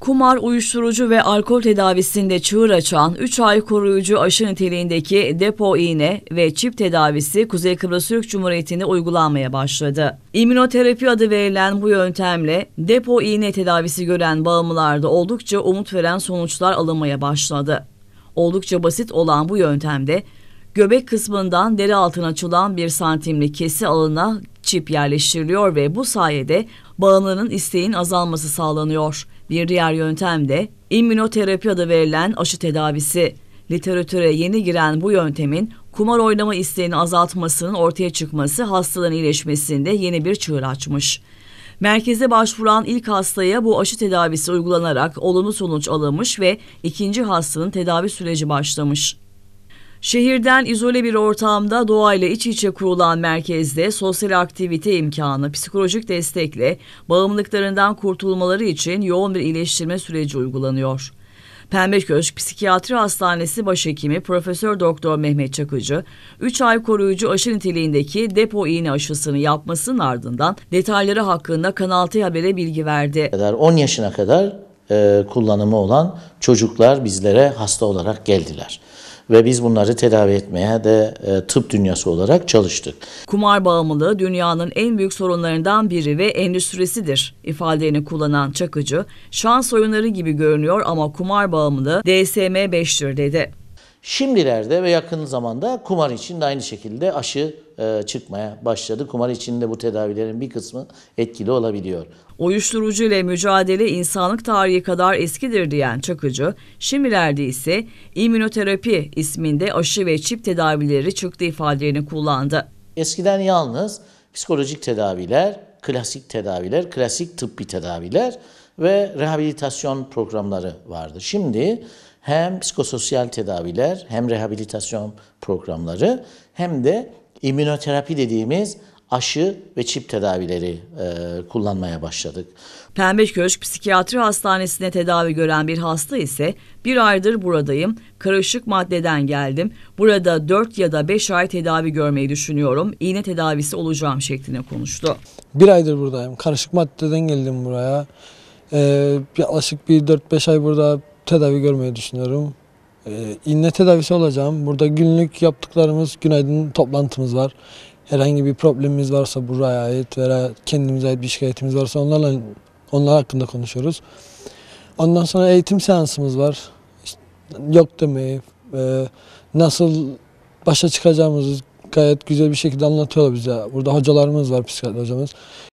Kumar, uyuşturucu ve alkol tedavisinde çığır açan 3 ay koruyucu aşı niteliğindeki depo iğne ve çip tedavisi Kuzey Kıbrıs Türk Cumhuriyeti'nde uygulanmaya başladı. İmmünoterapi adı verilen bu yöntemle depo iğne tedavisi gören bağımlılarda oldukça umut veren sonuçlar alınmaya başladı. Oldukça basit olan bu yöntemde göbek kısmından deri altına açılan bir santimlik kesi alına çip yerleştiriliyor ve bu sayede bağımlının isteğin azalması sağlanıyor. Bir diğer yöntem de immünoterapi adı verilen aşı tedavisi. Literatüre yeni giren bu yöntemin kumar oynama isteğini azaltmasının ortaya çıkması hastalığın iyileşmesinde yeni bir çığır açmış. Merkeze başvuran ilk hastaya bu aşı tedavisi uygulanarak olumlu sonuç alınmış ve ikinci hastanın tedavi süreci başlamış. Şehirden izole bir ortamda doğayla iç içe kurulan merkezde sosyal aktivite imkanı, psikolojik destekle bağımlılıklarından kurtulmaları için yoğun bir iyileştirme süreci uygulanıyor. Pembe Köşk Psikiyatri Hastanesi Başhekimi Profesör Doktor Mehmet Çakıcı, 3 ay koruyucu aşı niteliğindeki depo iğne aşısını yapmasının ardından detayları hakkında Kanal T Haber'e bilgi verdi. 10 yaşına kadar e, kullanımı olan çocuklar bizlere hasta olarak geldiler ve biz bunları tedavi etmeye de e, tıp dünyası olarak çalıştık. Kumar bağımlılığı dünyanın en büyük sorunlarından biri ve endüstrisidir ifadelerini kullanan Çakıcı, şans oyunları gibi görünüyor ama kumar bağımlılığı DSM-5'tir dedi. Şimdilerde ve yakın zamanda kumar için de aynı şekilde aşı e, çıkmaya başladı. Kumar için de bu tedavilerin bir kısmı etkili olabiliyor. Uyuşturucu ile mücadele insanlık tarihi kadar eskidir diyen Çakıcı, şimdilerde ise immünoterapi isminde aşı ve çip tedavileri çıktı ifadelerini kullandı. Eskiden yalnız psikolojik tedaviler, klasik tedaviler, klasik tıbbi tedaviler ve rehabilitasyon programları vardı. Şimdi hem psikososyal tedaviler, hem rehabilitasyon programları hem de immünoterapi dediğimiz aşı ve çip tedavileri e, kullanmaya başladık. Pembe Köşk Psikiyatri Hastanesi'ne tedavi gören bir hasta ise bir aydır buradayım, karışık maddeden geldim, burada 4 ya da 5 ay tedavi görmeyi düşünüyorum, iğne tedavisi olacağım şeklinde konuştu. Bir aydır buradayım, karışık maddeden geldim buraya. Ee, yaklaşık bir 4-5 ay burada tedavi görmeyi düşünüyorum. Ee, inne tedavisi olacağım. Burada günlük yaptıklarımız, günaydın toplantımız var. Herhangi bir problemimiz varsa buraya ait veya kendimize ait bir şikayetimiz varsa onlarla onlar hakkında konuşuyoruz. Ondan sonra eğitim seansımız var. İşte yok demeyi, e, nasıl başa çıkacağımızı gayet güzel bir şekilde anlatıyorlar bize. Burada hocalarımız var, psikiyatri hocamız.